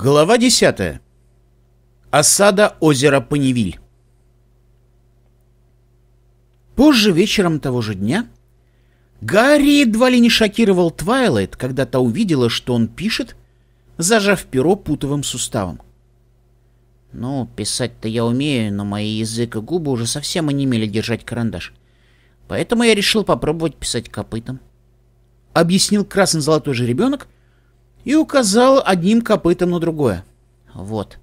Глава 10. Осада озера Паневиль. Позже вечером того же дня Гарри едва ли не шокировал Твайлайт, когда та увидела, что он пишет, зажав перо путовым суставом. «Ну, писать-то я умею, но мои язык и губы уже совсем онемели держать карандаш. Поэтому я решил попробовать писать копытом», — объяснил красно-золотой жеребенок — и указал одним копытом на другое. Вот.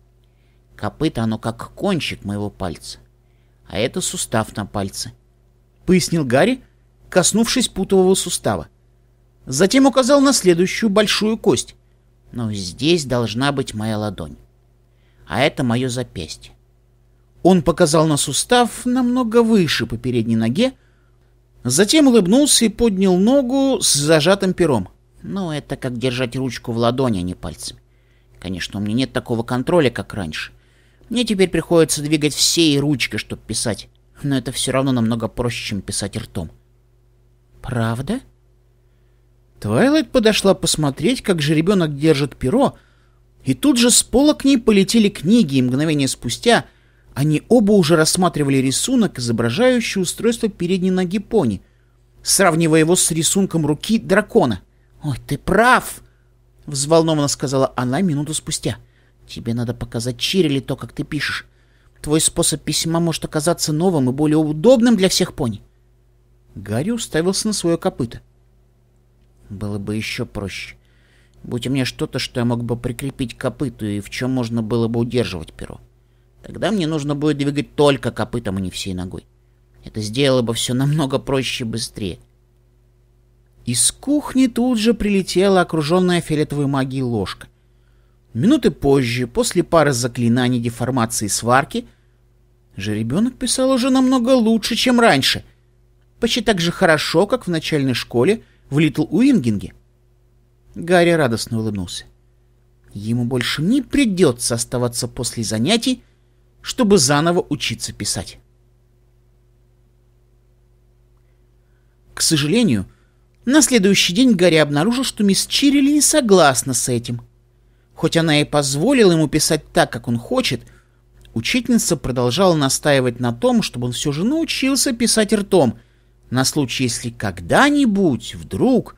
Копыто оно как кончик моего пальца, а это сустав на пальце, — пояснил Гарри, коснувшись путового сустава. Затем указал на следующую большую кость. Но здесь должна быть моя ладонь. А это мое запястье. Он показал на сустав намного выше по передней ноге, затем улыбнулся и поднял ногу с зажатым пером. Ну, это как держать ручку в ладони, а не пальцами. Конечно, у меня нет такого контроля, как раньше. Мне теперь приходится двигать всей ручкой, чтобы писать. Но это все равно намного проще, чем писать ртом. Правда? Твайлайт подошла посмотреть, как же ребенок держит перо, и тут же с пола к ней полетели книги, и мгновение спустя они оба уже рассматривали рисунок, изображающий устройство передней ноги пони, сравнивая его с рисунком руки дракона — «Ой, ты прав!» — взволнованно сказала она минуту спустя. «Тебе надо показать Чирили то, как ты пишешь. Твой способ письма может оказаться новым и более удобным для всех пони». Гарри уставился на свое копыто. «Было бы еще проще. Будь у меня что-то, что я мог бы прикрепить к копыту и в чем можно было бы удерживать перо. Тогда мне нужно будет двигать только копытом, а не всей ногой. Это сделало бы все намного проще и быстрее. Из кухни тут же прилетела окруженная фиолетовой магией ложка. Минуты позже, после пары заклинаний деформации сварки, жеребенок писал уже намного лучше, чем раньше. Почти так же хорошо, как в начальной школе в Литл Уингинге. Гарри радостно улыбнулся. Ему больше не придется оставаться после занятий, чтобы заново учиться писать. К сожалению, на следующий день Гарри обнаружил, что мисс Чирили не согласна с этим. Хоть она и позволила ему писать так, как он хочет, учительница продолжала настаивать на том, чтобы он все же научился писать ртом, на случай, если когда-нибудь, вдруг,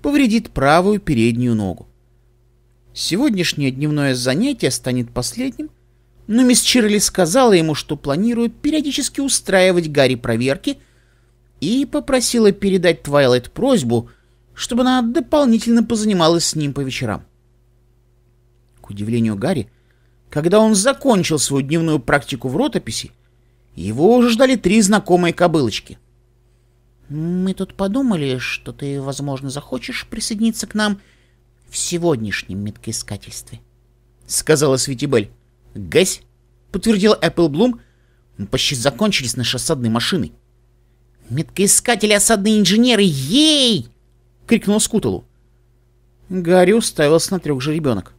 повредит правую переднюю ногу. Сегодняшнее дневное занятие станет последним, но мисс Чирли сказала ему, что планирует периодически устраивать Гарри проверки – и попросила передать Твайлайт просьбу, чтобы она дополнительно позанималась с ним по вечерам. К удивлению Гарри, когда он закончил свою дневную практику в ротописи, его уже ждали три знакомые кобылочки. «Мы тут подумали, что ты, возможно, захочешь присоединиться к нам в сегодняшнем меткоискательстве», — сказала Светибель. «Гэсь», — подтвердил Эпплблум, — «мы почти закончились нашей осадной машиной. «Меткоискатели, осадные инженеры, ей!» — крикнул Скутелу. Гарри уставился на трех жеребенок.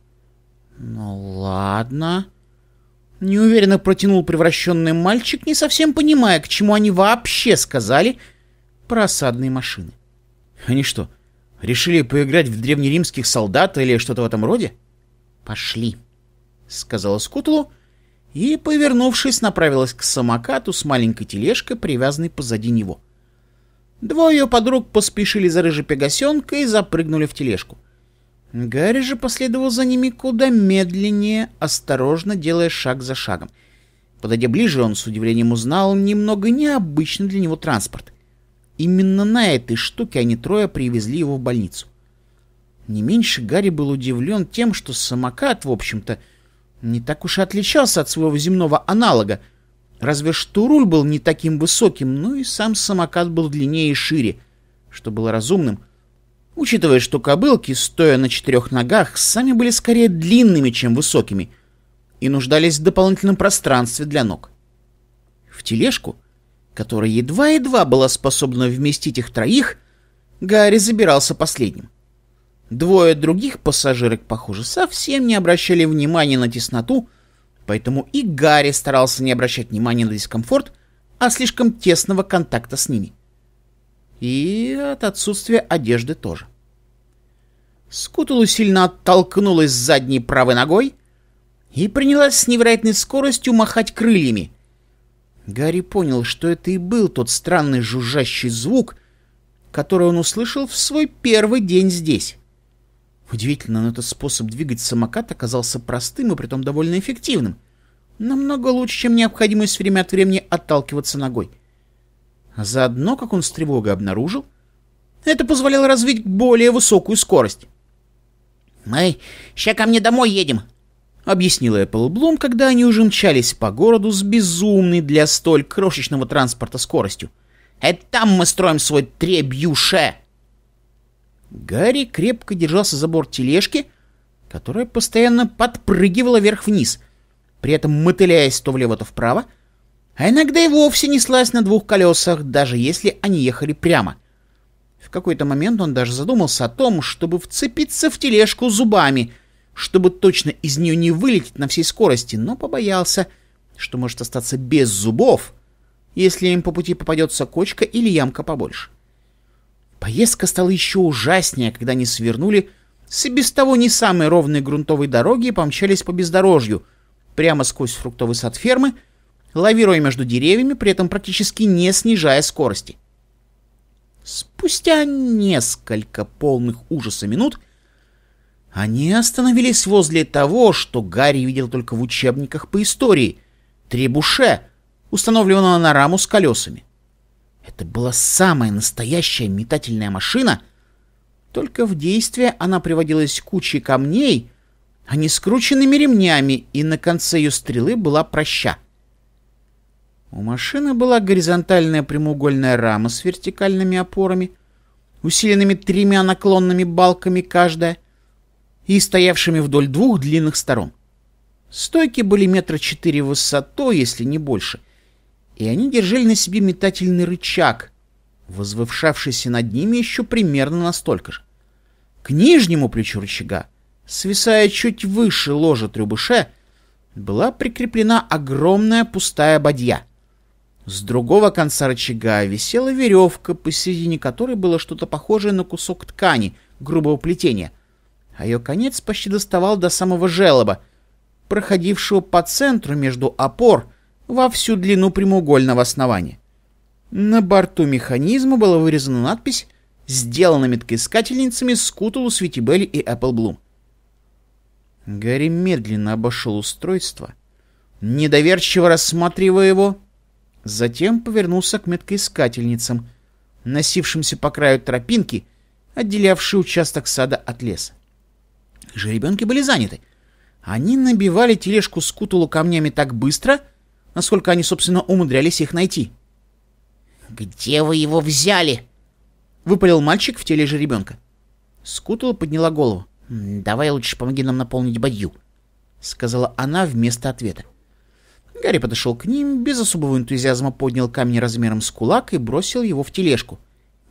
«Ну ладно...» Неуверенно протянул превращенный мальчик, не совсем понимая, к чему они вообще сказали про осадные машины. «Они что, решили поиграть в древнеримских солдат или что-то в этом роде?» «Пошли», — сказала Скутелу, — и, повернувшись, направилась к самокату с маленькой тележкой, привязанной позади него. Двое ее подруг поспешили за рыжей пегасенкой и запрыгнули в тележку. Гарри же последовал за ними куда медленнее, осторожно делая шаг за шагом. Подойдя ближе, он с удивлением узнал немного необычный для него транспорт. Именно на этой штуке они трое привезли его в больницу. Не меньше Гарри был удивлен тем, что самокат, в общем-то, — не так уж и отличался от своего земного аналога, разве что руль был не таким высоким, ну и сам самокат был длиннее и шире, что было разумным, учитывая, что кобылки, стоя на четырех ногах, сами были скорее длинными, чем высокими, и нуждались в дополнительном пространстве для ног. В тележку, которая едва-едва была способна вместить их троих, Гарри забирался последним. Двое других пассажирок, похоже, совсем не обращали внимания на тесноту, поэтому и Гарри старался не обращать внимания на дискомфорт, а слишком тесного контакта с ними. И от отсутствия одежды тоже. Скутулу сильно оттолкнулась задней правой ногой и принялась с невероятной скоростью махать крыльями. Гарри понял, что это и был тот странный жужжащий звук, который он услышал в свой первый день здесь. Удивительно, но этот способ двигать самокат оказался простым и притом довольно эффективным. Намного лучше, чем необходимость время от времени отталкиваться ногой. А заодно, как он с тревогой обнаружил, это позволяло развить более высокую скорость. «Мы ща ко мне домой едем», — объяснила Эппл Блум, когда они уже мчались по городу с безумной для столь крошечного транспорта скоростью. «Это там мы строим свой требюше!» Гарри крепко держался за борт тележки, которая постоянно подпрыгивала вверх-вниз, при этом мотыляясь то влево, то вправо, а иногда и вовсе неслась на двух колесах, даже если они ехали прямо. В какой-то момент он даже задумался о том, чтобы вцепиться в тележку зубами, чтобы точно из нее не вылететь на всей скорости, но побоялся, что может остаться без зубов, если им по пути попадется кочка или ямка побольше. Поездка стала еще ужаснее, когда они свернули с и без того не самой ровной грунтовой дороги и помчались по бездорожью, прямо сквозь фруктовый сад фермы, лавируя между деревьями, при этом практически не снижая скорости. Спустя несколько полных ужаса минут они остановились возле того, что Гарри видел только в учебниках по истории — требуше, установленного на раму с колесами. Это была самая настоящая метательная машина, только в действие она приводилась кучей камней, а не скрученными ремнями, и на конце ее стрелы была проща. У машины была горизонтальная прямоугольная рама с вертикальными опорами, усиленными тремя наклонными балками каждая, и стоявшими вдоль двух длинных сторон. Стойки были метра четыре в высоту, если не больше — и они держали на себе метательный рычаг, возвышавшийся над ними еще примерно настолько же. К нижнему плечу рычага, свисая чуть выше ложа трюбыша, была прикреплена огромная пустая бадья. С другого конца рычага висела веревка, посередине которой было что-то похожее на кусок ткани грубого плетения, а ее конец почти доставал до самого желоба, проходившего по центру между опор во всю длину прямоугольного основания. На борту механизма была вырезана надпись, сделанная меткоискательницами Скутулу, Светибелли и Эпплблум. Гарри медленно обошел устройство, недоверчиво рассматривая его, затем повернулся к меткоискательницам, носившимся по краю тропинки, отделявшей участок сада от леса. Жеребенки были заняты. Они набивали тележку Скутулу камнями так быстро, насколько они, собственно, умудрялись их найти. «Где вы его взяли?» — выпалил мальчик в теле же ребенка. Скутала подняла голову. «Давай лучше помоги нам наполнить бадью», — сказала она вместо ответа. Гарри подошел к ним, без особого энтузиазма поднял камень размером с кулак и бросил его в тележку.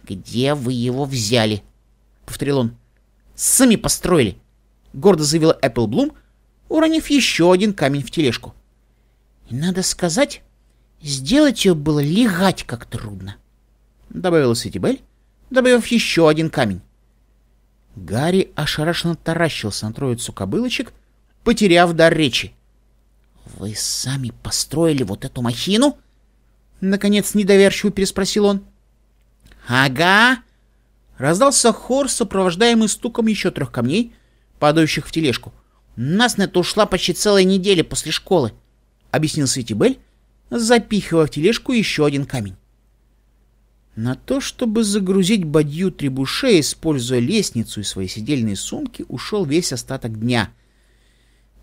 «Где вы его взяли?» — повторил он. «Сами построили!» — гордо заявила Эпплблум, уронив еще один камень в тележку. И надо сказать, сделать ее было легать как трудно. Добавила Ситибель, добавив еще один камень. Гарри ошарашенно таращился на троицу кобылочек, потеряв дар речи. «Вы сами построили вот эту махину?» Наконец недоверчиво переспросил он. «Ага!» Раздался хор, сопровождаемый стуком еще трех камней, падающих в тележку. «У нас на это ушла почти целая неделя после школы. — объяснил Светибель, запихивая в тележку еще один камень. На то, чтобы загрузить бадью требуше, используя лестницу и свои сидельные сумки, ушел весь остаток дня.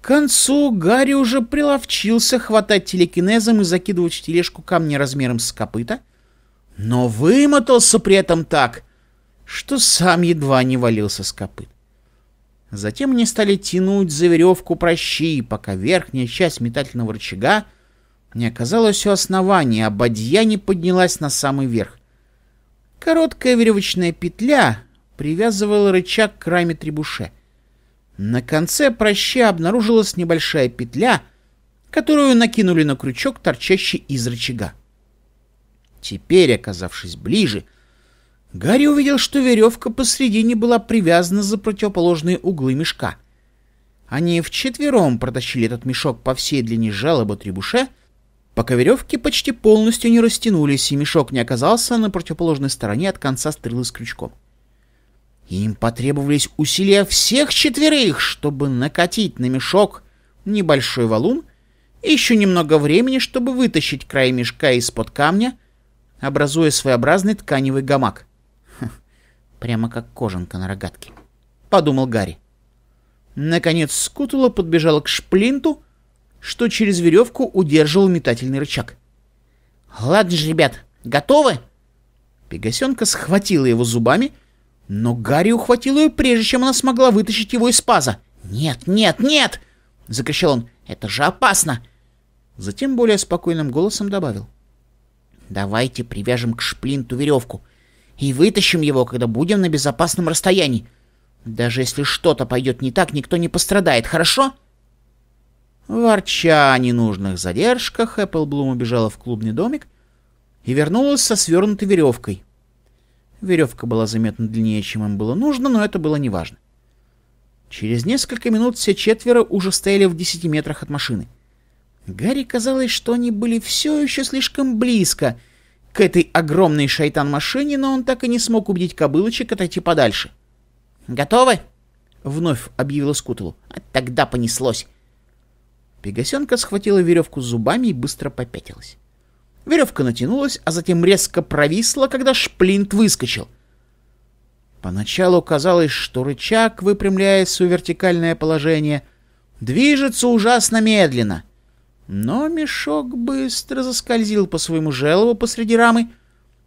К концу Гарри уже приловчился хватать телекинезом и закидывать в тележку камни размером с копыта, но вымотался при этом так, что сам едва не валился с копыт. Затем они стали тянуть за веревку прощи, пока верхняя часть метательного рычага не оказалась у основания, а бадья не поднялась на самый верх. Короткая веревочная петля привязывала рычаг к раме требуше. На конце проща обнаружилась небольшая петля, которую накинули на крючок, торчащий из рычага. Теперь, оказавшись ближе, — Гарри увидел, что веревка посредине была привязана за противоположные углы мешка. Они вчетвером протащили этот мешок по всей длине жалоба требуше, пока веревки почти полностью не растянулись, и мешок не оказался на противоположной стороне от конца стрелы с крючком. Им потребовались усилия всех четверых, чтобы накатить на мешок небольшой валун и еще немного времени, чтобы вытащить край мешка из-под камня, образуя своеобразный тканевый гамак прямо как кожанка на рогатке. Подумал Гарри. Наконец Скутула подбежала к шплинту, что через веревку удерживал метательный рычаг. «Ладно же, ребят, готовы?» Пегасенка схватила его зубами, но Гарри ухватил ее, прежде чем она смогла вытащить его из паза. «Нет, нет, нет!» — закричал он. «Это же опасно!» Затем более спокойным голосом добавил. «Давайте привяжем к шплинту веревку и вытащим его, когда будем на безопасном расстоянии. Даже если что-то пойдет не так, никто не пострадает, хорошо?» Ворча о ненужных задержках, Эпплблум убежала в клубный домик и вернулась со свернутой веревкой. Веревка была заметно длиннее, чем им было нужно, но это было неважно. Через несколько минут все четверо уже стояли в десяти метрах от машины. Гарри казалось, что они были все еще слишком близко — к этой огромной шайтан-машине, но он так и не смог убедить кобылочек отойти подальше. «Готовы?» — вновь объявила Скутелу. А «Тогда понеслось». Пегасенка схватила веревку зубами и быстро попятилась. Веревка натянулась, а затем резко провисла, когда шплинт выскочил. Поначалу казалось, что рычаг, выпрямляясь в вертикальное положение, движется ужасно медленно. Но мешок быстро заскользил по своему желобу посреди рамы,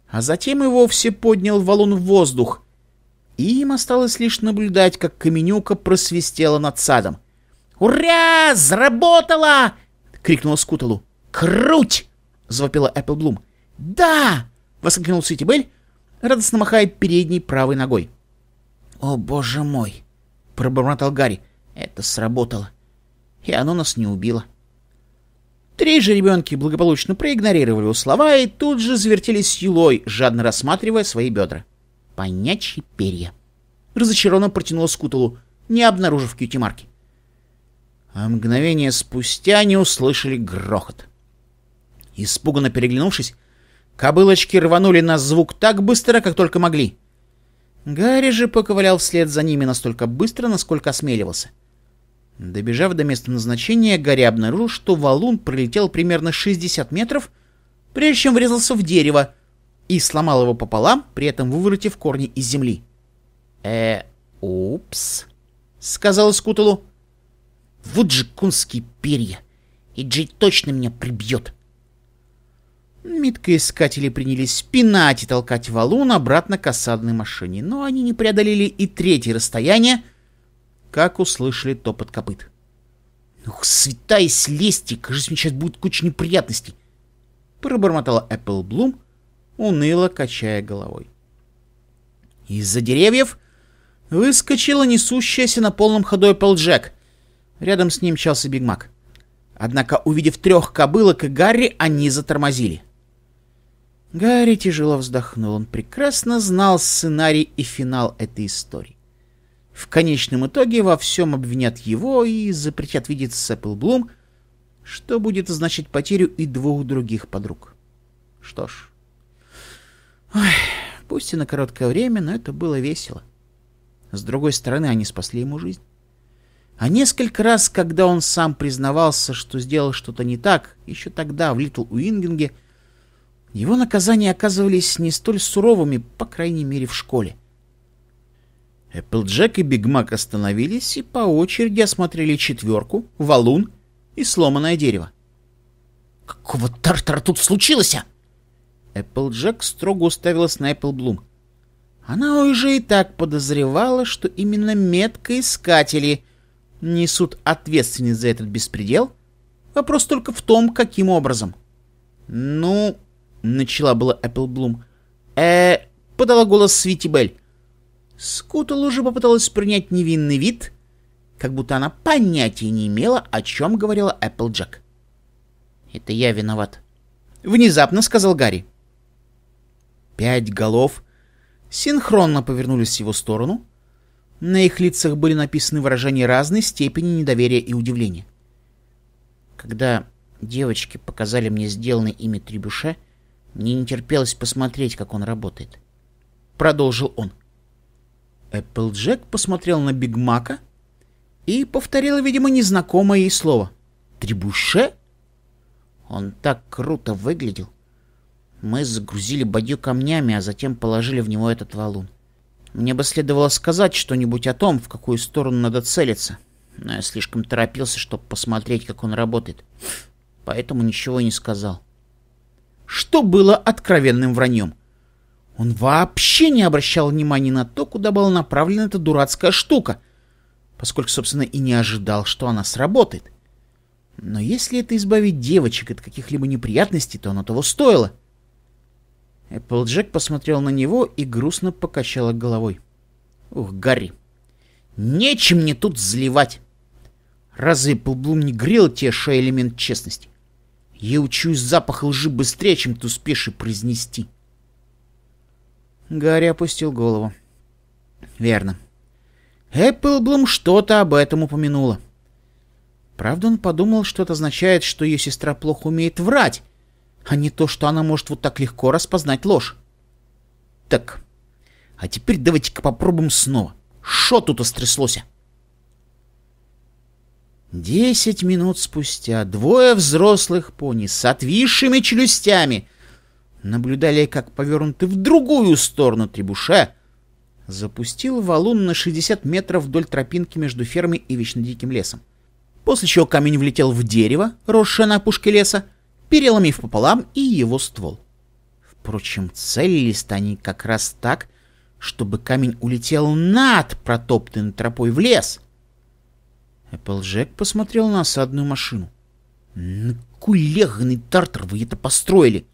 а затем и вовсе поднял валун в воздух. И им осталось лишь наблюдать, как Каменюка просвистела над садом. «Ура! Заработала!» — крикнула Скуталу. «Круть!» — завопила Эпплблум. «Да!» — воскликнул Ситибель, радостно махая передней правой ногой. «О, боже мой!» — пробормотал Гарри. «Это сработало. И оно нас не убило». Три же ребенки благополучно проигнорировали его слова и тут же завертелись юлой, жадно рассматривая свои бедра. Понячьи перья. Разочарованно протянула Скутулу, не обнаружив кьюти-марки. А мгновение спустя они услышали грохот. Испуганно переглянувшись, кобылочки рванули на звук так быстро, как только могли. Гарри же поковылял вслед за ними настолько быстро, насколько осмеливался — Добежав до места назначения, Гарри обнаружил, что валун пролетел примерно 60 метров, прежде чем врезался в дерево, и сломал его пополам, при этом выворотив корни из земли. э упс», — сказал Скутулу. «Вот же кунские перья! И Джей точно меня прибьет!» Миткоискатели принялись пинать и толкать валун обратно к осадной машине, но они не преодолели и третье расстояние — как услышали топот копыт. «Ух, «Ну, святая слезьте! Кажется, мне сейчас будет куча неприятностей!» Пробормотала Эппл Блум, уныло качая головой. Из-за деревьев выскочила несущаяся на полном ходу Эппл Джек. Рядом с ним мчался Биг Мак. Однако, увидев трех кобылок и Гарри, они затормозили. Гарри тяжело вздохнул. Он прекрасно знал сценарий и финал этой истории. В конечном итоге во всем обвинят его и запретят видеться с Эпплблум, что будет означать потерю и двух других подруг. Что ж... Ой, пусть и на короткое время, но это было весело. С другой стороны, они спасли ему жизнь. А несколько раз, когда он сам признавался, что сделал что-то не так, еще тогда в Литл Уингинге, его наказания оказывались не столь суровыми, по крайней мере, в школе. Эпплджек и Биг Мак остановились и по очереди осмотрели четверку, валун и сломанное дерево. «Какого тартара тут случилось?» Эпплджек строго уставилась на Эпплблум. Она уже и так подозревала, что именно меткоискатели несут ответственность за этот беспредел. Вопрос только в том, каким образом. «Ну...» — начала была Эпплблум. «Э...» — подала голос Свитибель. Скутал уже попыталась принять невинный вид, как будто она понятия не имела, о чем говорила Эпплджек. «Это я виноват», — внезапно сказал Гарри. Пять голов синхронно повернулись в его сторону. На их лицах были написаны выражения разной степени недоверия и удивления. Когда девочки показали мне сделанный ими трибюше, мне не терпелось посмотреть, как он работает. Продолжил он. Эпплджек посмотрел на Биг Мака и повторил, видимо, незнакомое ей слово. «Требуше?» Он так круто выглядел. Мы загрузили бадью камнями, а затем положили в него этот валун. Мне бы следовало сказать что-нибудь о том, в какую сторону надо целиться, но я слишком торопился, чтобы посмотреть, как он работает, поэтому ничего не сказал. Что было откровенным враньем. Он вообще не обращал внимания на то, куда была направлена эта дурацкая штука, поскольку, собственно, и не ожидал, что она сработает. Но если это избавить девочек от каких-либо неприятностей, то оно того стоило. Эпплджек посмотрел на него и грустно покачала головой. Ух, Гарри, нечем мне тут зливать. Разве Эпплблум не грел тебе шея элемент честности? Я учусь запах лжи быстрее, чем ты успеешь и произнести. — Гарри опустил голову. Верно. Эпплблум что-то об этом упомянула. Правда, он подумал, что это означает, что ее сестра плохо умеет врать, а не то, что она может вот так легко распознать ложь. Так, а теперь давайте-ка попробуем снова. Что тут остряслося? Десять минут спустя двое взрослых пони с отвисшими челюстями — наблюдали, как повернутый в другую сторону требуша, запустил валун на 60 метров вдоль тропинки между фермой и вечно диким лесом. После чего камень влетел в дерево, росшее на опушке леса, переломив пополам и его ствол. Впрочем, целились они как раз так, чтобы камень улетел над протоптанной тропой в лес. Эпплджек посмотрел на осадную машину. «Кулеганный тартар, вы это построили!»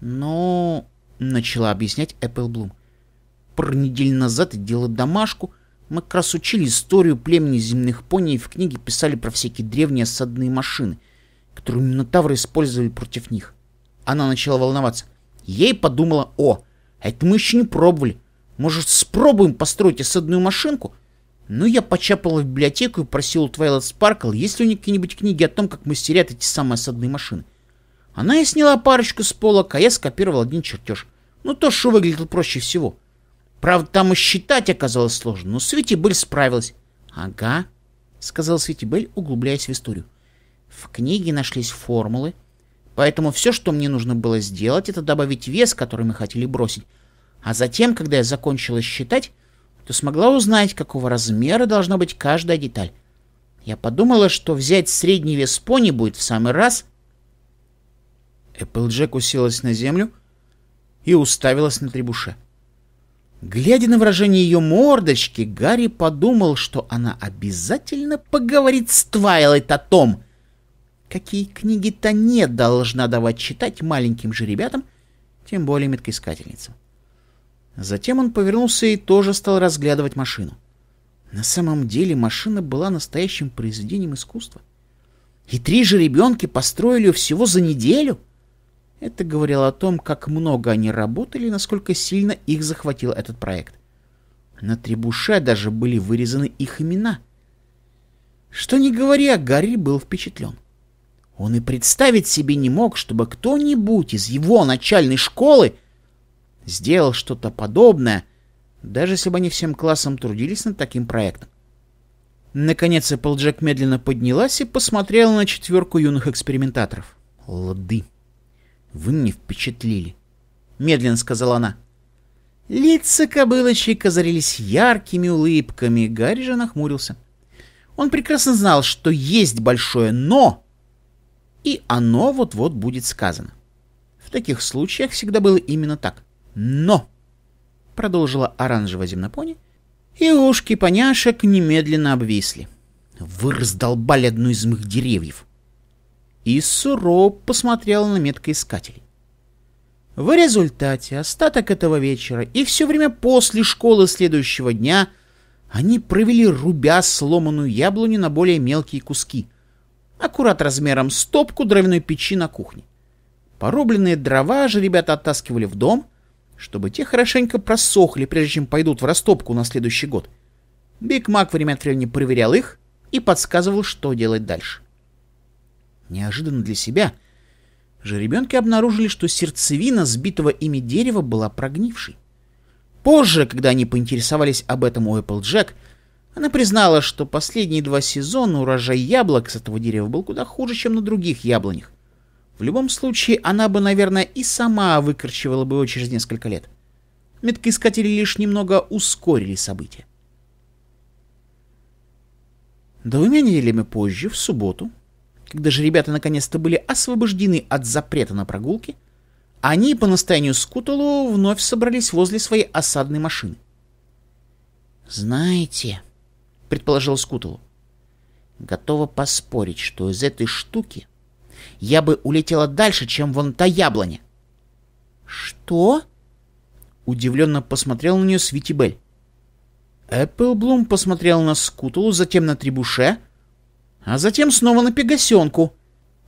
Но... Начала объяснять Эппл Блум. Пару недель назад я делала домашку. Мы как раз учили историю племени земных пони и в книге писали про всякие древние осадные машины, которые минотавры использовали против них. Она начала волноваться. Ей подумала, о, а это мы еще не пробовали. Может, спробуем построить осадную машинку? Ну, я почапала в библиотеку и просила у Твайлет Спаркл, есть ли у них какие-нибудь книги о том, как мастерят эти самые осадные машины. Она и сняла парочку с полок, а я скопировал один чертеж. Ну, то, что выглядел проще всего. Правда, там и считать оказалось сложно, но Светибель справилась. — Ага, — сказал Светибель, углубляясь в историю. В книге нашлись формулы, поэтому все, что мне нужно было сделать, это добавить вес, который мы хотели бросить. А затем, когда я закончила считать, то смогла узнать, какого размера должна быть каждая деталь. Я подумала, что взять средний вес пони будет в самый раз — Эпплджек уселась на землю и уставилась на требуше. Глядя на выражение ее мордочки, Гарри подумал, что она обязательно поговорит с Твайлайт о том, какие книги то не должна давать читать маленьким же ребятам, тем более меткоискательницам. Затем он повернулся и тоже стал разглядывать машину. На самом деле машина была настоящим произведением искусства. И три жеребенки построили ее всего за неделю — это говорило о том, как много они работали и насколько сильно их захватил этот проект. На требуше даже были вырезаны их имена. Что не говоря, а Гарри был впечатлен. Он и представить себе не мог, чтобы кто-нибудь из его начальной школы сделал что-то подобное, даже если бы они всем классом трудились над таким проектом. Наконец Эпплджек медленно поднялась и посмотрела на четверку юных экспериментаторов. Лады. «Вы мне впечатлили», — медленно сказала она. Лица кобылочек озарились яркими улыбками, Гарри же нахмурился. Он прекрасно знал, что есть большое «но», и оно вот-вот будет сказано. В таких случаях всегда было именно так. «Но», — продолжила оранжевая земнопони, и ушки поняшек немедленно обвисли. «Вы раздолбали одну из моих деревьев», и сурово посмотрела на меткоискателей. В результате остаток этого вечера и все время после школы следующего дня они провели рубя сломанную яблоню на более мелкие куски, аккурат размером с топку дровяной печи на кухне. Порубленные дрова же ребята оттаскивали в дом, чтобы те хорошенько просохли, прежде чем пойдут в растопку на следующий год. Биг Мак время от времени проверял их и подсказывал, что делать дальше. Неожиданно для себя жеребенки обнаружили, что сердцевина сбитого ими дерева была прогнившей. Позже, когда они поинтересовались об этом у Джек, она признала, что последние два сезона урожай яблок с этого дерева был куда хуже, чем на других яблонях. В любом случае, она бы, наверное, и сама выкорчевала бы его через несколько лет. Меткоискатели лишь немного ускорили события. Двумя неделями позже, в субботу, когда же ребята наконец-то были освобождены от запрета на прогулки, они по настоянию Скутулу вновь собрались возле своей осадной машины. «Знаете», — предположил Скутулу, — «готова поспорить, что из этой штуки я бы улетела дальше, чем вон та яблоня». «Что?» — удивленно посмотрел на нее Свитибель. Эпплблум посмотрел на Скутулу, затем на Трибуше — а затем снова на пегасенку.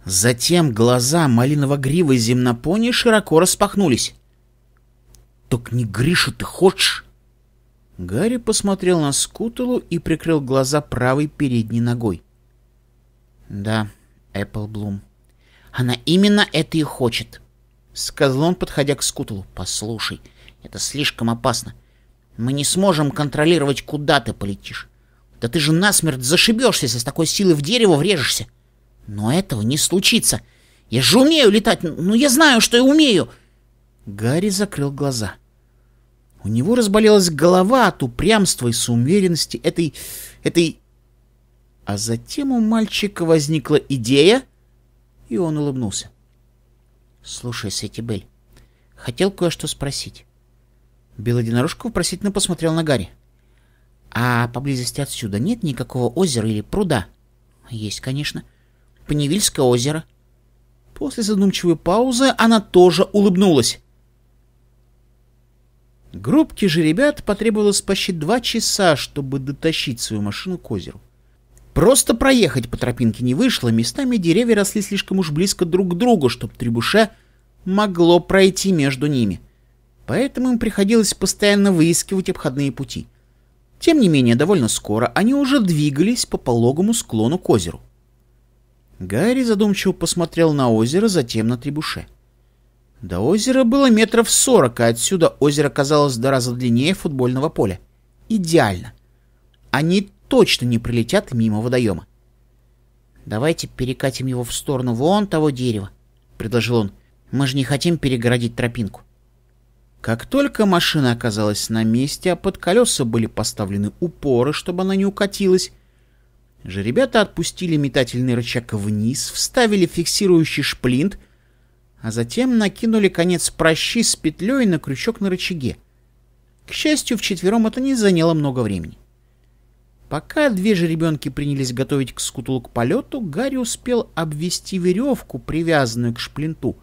Затем глаза малиново-гривой земнопони широко распахнулись. «Так не Гриша ты хочешь?» Гарри посмотрел на Скутулу и прикрыл глаза правой передней ногой. «Да, Эппл Она именно это и хочет», — сказал он, подходя к Скутулу. «Послушай, это слишком опасно. Мы не сможем контролировать, куда ты полетишь. Да ты же насмерть зашибешься, если с такой силой в дерево врежешься. Но этого не случится. Я же умею летать, ну я знаю, что я умею. Гарри закрыл глаза. У него разболелась голова от упрямства и самоуверенности этой... этой... А затем у мальчика возникла идея, и он улыбнулся. «Слушай, Сетибель, хотел кое-что спросить». Белодинорожка вопросительно посмотрел на Гарри. А поблизости отсюда нет никакого озера или пруда? Есть, конечно. Паневильское озеро. После задумчивой паузы она тоже улыбнулась. Группке же ребят потребовалось почти два часа, чтобы дотащить свою машину к озеру. Просто проехать по тропинке не вышло, местами деревья росли слишком уж близко друг к другу, чтобы трибуше могло пройти между ними. Поэтому им приходилось постоянно выискивать обходные пути. Тем не менее, довольно скоро они уже двигались по пологому склону к озеру. Гарри задумчиво посмотрел на озеро, затем на Требуше. До озера было метров сорок, а отсюда озеро казалось до раза длиннее футбольного поля. Идеально. Они точно не прилетят мимо водоема. «Давайте перекатим его в сторону вон того дерева», — предложил он. «Мы же не хотим перегородить тропинку». Как только машина оказалась на месте, а под колеса были поставлены упоры, чтобы она не укатилась, жеребята отпустили метательный рычаг вниз, вставили фиксирующий шплинт, а затем накинули конец прощи с петлей на крючок на рычаге. К счастью, вчетвером это не заняло много времени. Пока две жеребенки принялись готовить к скутулу к полету, Гарри успел обвести веревку, привязанную к шплинту,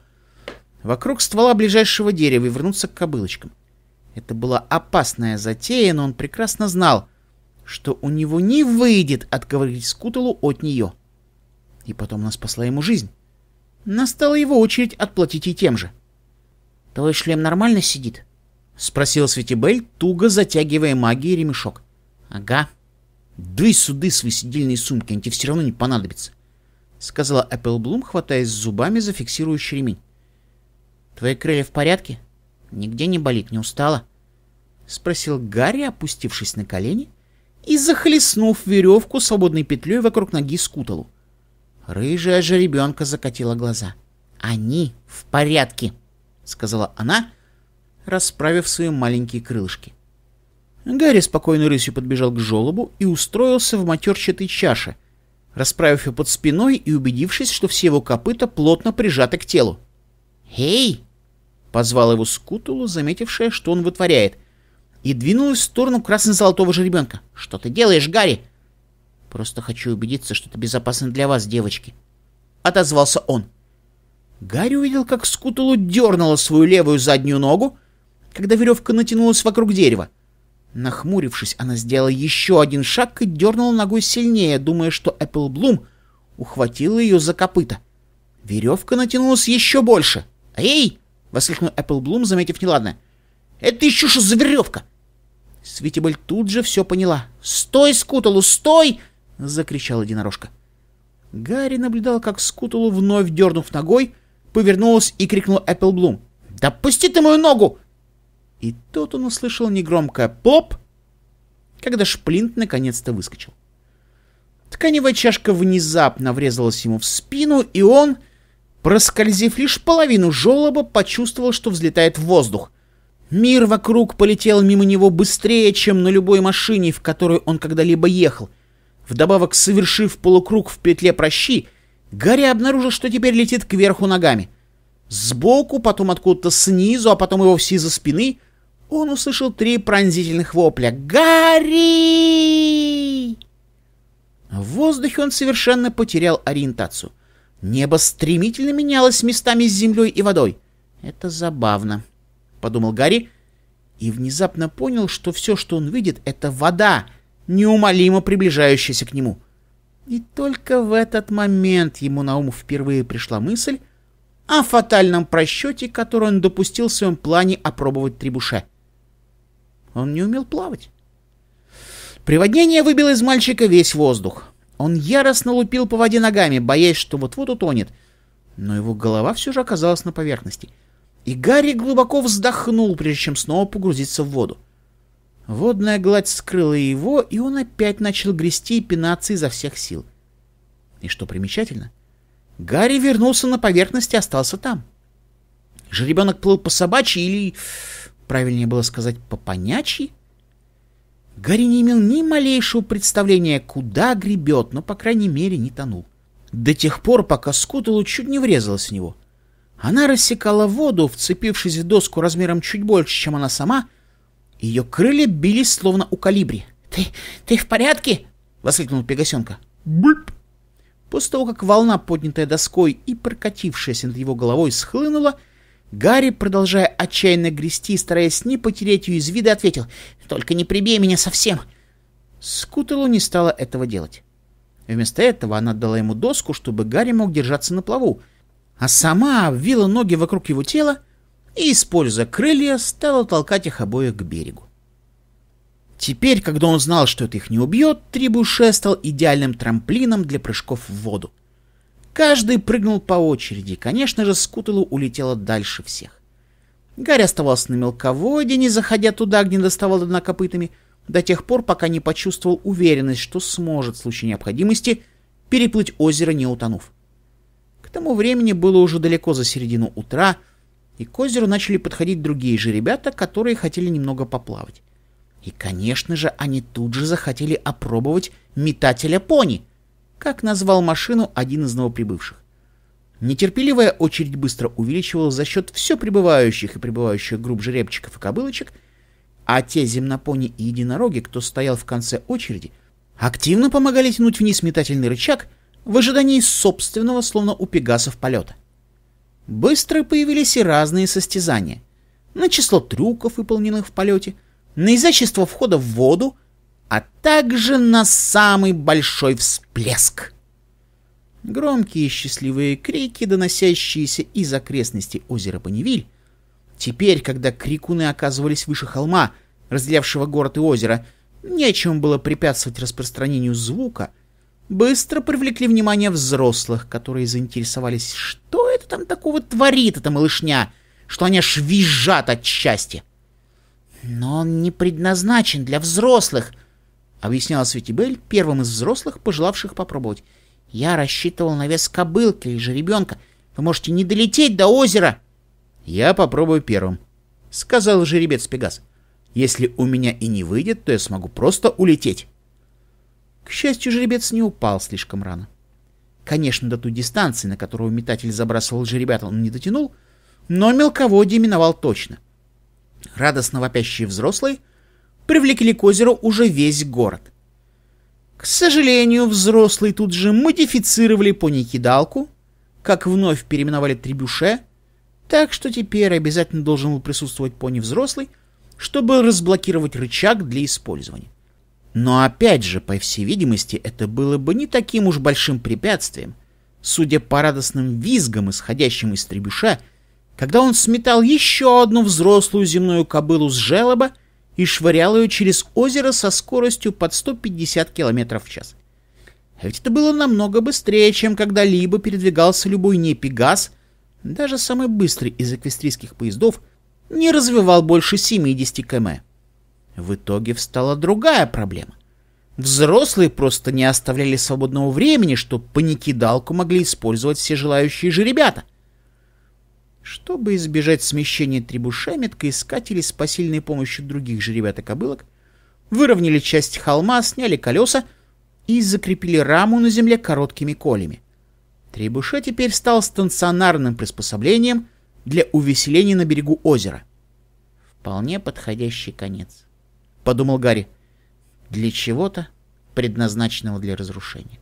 вокруг ствола ближайшего дерева и вернуться к кобылочкам. Это была опасная затея, но он прекрасно знал, что у него не выйдет отговорить Скуталу от нее. И потом она спасла ему жизнь. Настала его очередь отплатить и тем же. — Твой шлем нормально сидит? — спросил Светибель, туго затягивая магией ремешок. — Ага. — Дуй суды свои сидельные сумки, они тебе все равно не понадобятся, — сказала Эпплблум, хватаясь зубами за фиксирующий ремень. Твои крылья в порядке? Нигде не болит, не устала?» — спросил Гарри, опустившись на колени и захлестнув веревку свободной петлей вокруг ноги Скуталу. Рыжая же ребенка закатила глаза. «Они в порядке!» — сказала она, расправив свои маленькие крылышки. Гарри спокойной рысью подбежал к жолобу и устроился в матерчатой чаше, расправив ее под спиной и убедившись, что все его копыта плотно прижаты к телу. «Эй!» Позвал его Скутулу, заметившая, что он вытворяет, и двинулась в сторону красно-золотого жеребенка. «Что ты делаешь, Гарри?» «Просто хочу убедиться, что это безопасно для вас, девочки», — отозвался он. Гарри увидел, как Скутулу дернула свою левую заднюю ногу, когда веревка натянулась вокруг дерева. Нахмурившись, она сделала еще один шаг и дернула ногой сильнее, думая, что Эпплблум ухватила ее за копыта. Веревка натянулась еще больше. «Эй!» — воскликнул Эппл Блум, заметив неладное. «Это еще что за веревка?» Светибель тут же все поняла. «Стой, Скуталу, стой!» — закричала единорожка. Гарри наблюдал, как Скуталу вновь дернув ногой, повернулась и крикнул Эппл Блум. «Да пусти ты мою ногу!» И тут он услышал негромкое «поп», когда шплинт наконец-то выскочил. Тканевая чашка внезапно врезалась ему в спину, и он Проскользив лишь половину желоба, почувствовал, что взлетает в воздух. Мир вокруг полетел мимо него быстрее, чем на любой машине, в которую он когда-либо ехал. Вдобавок, совершив полукруг в петле прощи, Гарри обнаружил, что теперь летит кверху ногами. Сбоку, потом откуда-то снизу, а потом его все за спины, он услышал три пронзительных вопля. «Гарри!» В воздухе он совершенно потерял ориентацию. Небо стремительно менялось местами с землей и водой. Это забавно, — подумал Гарри, и внезапно понял, что все, что он видит, — это вода, неумолимо приближающаяся к нему. И только в этот момент ему на ум впервые пришла мысль о фатальном просчете, который он допустил в своем плане опробовать трибуше. Он не умел плавать. Приводнение выбило из мальчика весь воздух. Он яростно лупил по воде ногами, боясь, что вот-вот утонет. Но его голова все же оказалась на поверхности. И Гарри глубоко вздохнул, прежде чем снова погрузиться в воду. Водная гладь скрыла его, и он опять начал грести и пинаться изо всех сил. И что примечательно, Гарри вернулся на поверхность и остался там. Жеребенок плыл по собачьи или, правильнее было сказать, по понячьи, Гарри не имел ни малейшего представления, куда гребет, но, по крайней мере, не тонул. До тех пор, пока скутала чуть не врезалась в него. Она рассекала воду, вцепившись в доску размером чуть больше, чем она сама. Ее крылья бились, словно у калибри. «Ты, ты в порядке?» — воскликнул Пегасенка. «Бульп!» После того, как волна, поднятая доской и прокатившаяся над его головой, схлынула, — Гарри, продолжая отчаянно грести, стараясь не потерять ее из вида, ответил «Только не прибей меня совсем!» Скутелу не стала этого делать. Вместо этого она дала ему доску, чтобы Гарри мог держаться на плаву, а сама обвила ноги вокруг его тела и, используя крылья, стала толкать их обоих к берегу. Теперь, когда он знал, что это их не убьет, трибуше стал идеальным трамплином для прыжков в воду. Каждый прыгнул по очереди, конечно же, Скутелу улетела дальше всех. Гарри оставался на мелководье, не заходя туда, где доставал дна копытами, до тех пор, пока не почувствовал уверенность, что сможет в случае необходимости переплыть озеро, не утонув. К тому времени было уже далеко за середину утра, и к озеру начали подходить другие же ребята, которые хотели немного поплавать. И, конечно же, они тут же захотели опробовать метателя пони, как назвал машину один из новоприбывших. Нетерпеливая очередь быстро увеличивалась за счет все прибывающих и прибывающих групп жеребчиков и кобылочек, а те земнопони и единороги, кто стоял в конце очереди, активно помогали тянуть вниз метательный рычаг в ожидании собственного, словно у пегасов, полета. Быстро появились и разные состязания. На число трюков, выполненных в полете, на изящество входа в воду — а также на самый большой всплеск. Громкие счастливые крики, доносящиеся из окрестностей озера Паневиль, теперь, когда крикуны оказывались выше холма, разделявшего город и озеро, нечем было препятствовать распространению звука, быстро привлекли внимание взрослых, которые заинтересовались, что это там такого творит эта малышня, что они аж визжат от счастья. «Но он не предназначен для взрослых», — объясняла Светибель, первым из взрослых, пожелавших попробовать. «Я рассчитывал на вес кобылки или же ребенка. Вы можете не долететь до озера!» «Я попробую первым», — сказал жеребец Пегас. «Если у меня и не выйдет, то я смогу просто улететь». К счастью, жеребец не упал слишком рано. Конечно, до той дистанции, на которую метатель забрасывал жеребят, он не дотянул, но мелководье миновал точно. Радостно вопящие взрослые — привлекли к озеру уже весь город. К сожалению, взрослые тут же модифицировали поникидалку, как вновь переименовали Требюше, так что теперь обязательно должен был присутствовать пони взрослый, чтобы разблокировать рычаг для использования. Но опять же, по всей видимости, это было бы не таким уж большим препятствием, судя по радостным визгам, исходящим из Требюше, когда он сметал еще одну взрослую земную кобылу с желоба и швырял ее через озеро со скоростью под 150 км в час. А ведь это было намного быстрее, чем когда-либо передвигался любой не Пегас, даже самый быстрый из эквестрийских поездов не развивал больше 70 км. В итоге встала другая проблема. Взрослые просто не оставляли свободного времени, чтобы по паникидалку могли использовать все желающие же ребята — чтобы избежать смещения требуша, искатели с посильной помощью других жеребят и кобылок выровняли часть холма, сняли колеса и закрепили раму на земле короткими колями. Требуше теперь стал станционарным приспособлением для увеселения на берегу озера. «Вполне подходящий конец», — подумал Гарри, — «для чего-то предназначенного для разрушения».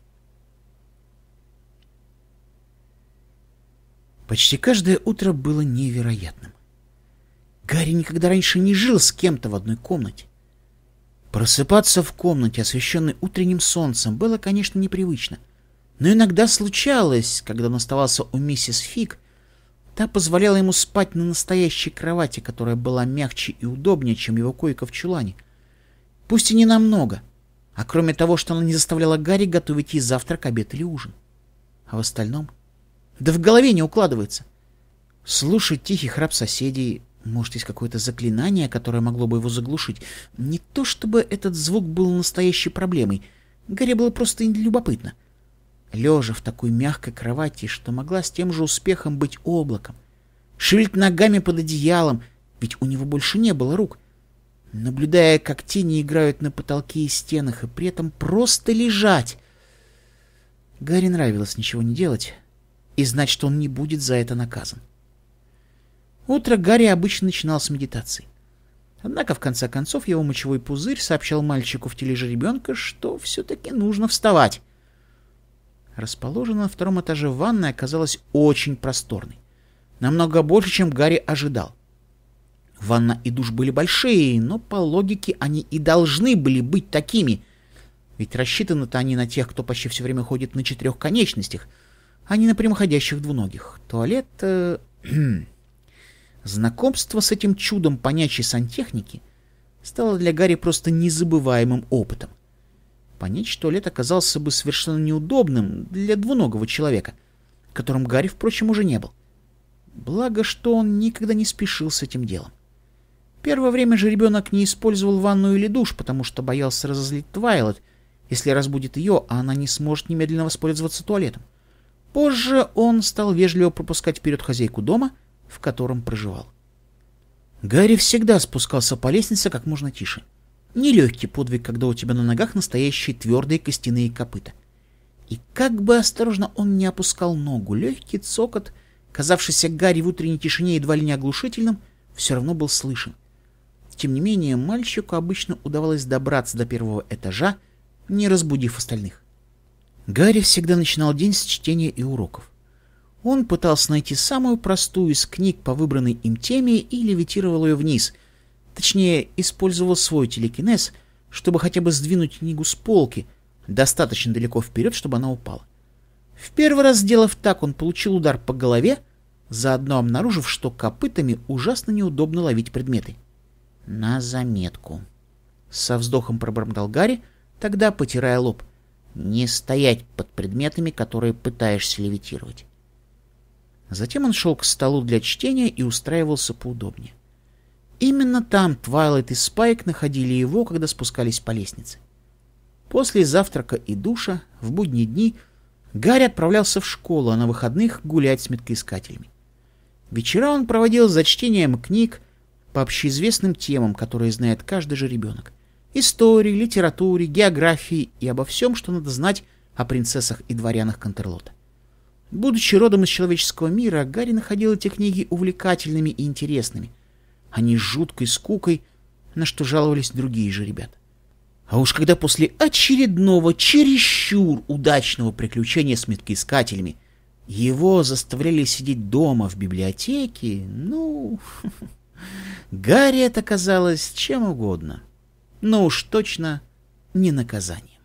почти каждое утро было невероятным. Гарри никогда раньше не жил с кем-то в одной комнате. Просыпаться в комнате, освещенной утренним солнцем, было, конечно, непривычно. Но иногда случалось, когда он оставался у миссис Фиг, та позволяла ему спать на настоящей кровати, которая была мягче и удобнее, чем его койка в чулане. Пусть и не намного, а кроме того, что она не заставляла Гарри готовить ей завтрак, обед или ужин. А в остальном да в голове не укладывается. Слушать тихий храп соседей, может, есть какое-то заклинание, которое могло бы его заглушить. Не то чтобы этот звук был настоящей проблемой. Гарри было просто любопытно. Лежа в такой мягкой кровати, что могла с тем же успехом быть облаком. Шевелить ногами под одеялом, ведь у него больше не было рук. Наблюдая, как тени играют на потолке и стенах, и при этом просто лежать. Гарри нравилось ничего не делать и значит, он не будет за это наказан. Утро Гарри обычно начинал с медитации. Однако, в конце концов, его мочевой пузырь сообщал мальчику в тележе ребенка, что все-таки нужно вставать. Расположенная на втором этаже ванная оказалась очень просторной. Намного больше, чем Гарри ожидал. Ванна и душ были большие, но по логике они и должны были быть такими. Ведь рассчитаны-то они на тех, кто почти все время ходит на четырех конечностях — а не на прямоходящих двуногих. Туалет... Э, Знакомство с этим чудом понячей сантехники стало для Гарри просто незабываемым опытом. Понять туалет оказался бы совершенно неудобным для двуногого человека, которым Гарри, впрочем, уже не был. Благо, что он никогда не спешил с этим делом. Первое время же ребенок не использовал ванну или душ, потому что боялся разозлить Твайлот, если разбудит ее, а она не сможет немедленно воспользоваться туалетом. — Позже он стал вежливо пропускать вперед хозяйку дома, в котором проживал. Гарри всегда спускался по лестнице как можно тише. Нелегкий подвиг, когда у тебя на ногах настоящие твердые костяные копыта. И как бы осторожно он не опускал ногу, легкий цокот, казавшийся Гарри в утренней тишине едва ли не оглушительным, все равно был слышен. Тем не менее, мальчику обычно удавалось добраться до первого этажа, не разбудив остальных. Гарри всегда начинал день с чтения и уроков. Он пытался найти самую простую из книг по выбранной им теме и левитировал ее вниз. Точнее, использовал свой телекинез, чтобы хотя бы сдвинуть книгу с полки, достаточно далеко вперед, чтобы она упала. В первый раз, сделав так, он получил удар по голове, заодно обнаружив, что копытами ужасно неудобно ловить предметы. «На заметку», — со вздохом пробормотал Гарри, тогда потирая лоб не стоять под предметами, которые пытаешься левитировать. Затем он шел к столу для чтения и устраивался поудобнее. Именно там Твайлайт и Спайк находили его, когда спускались по лестнице. После завтрака и душа, в будние дни, Гарри отправлялся в школу, а на выходных гулять с меткоискателями. Вечера он проводил за чтением книг по общеизвестным темам, которые знает каждый же ребенок истории, литературе, географии и обо всем, что надо знать о принцессах и дворянах Контерлота. Будучи родом из человеческого мира, Гарри находил эти книги увлекательными и интересными, а не жуткой скукой, на что жаловались другие же ребята. А уж когда после очередного, чересчур удачного приключения с меткоискателями его заставляли сидеть дома в библиотеке, ну... Гарри это казалось чем угодно но уж точно не наказание.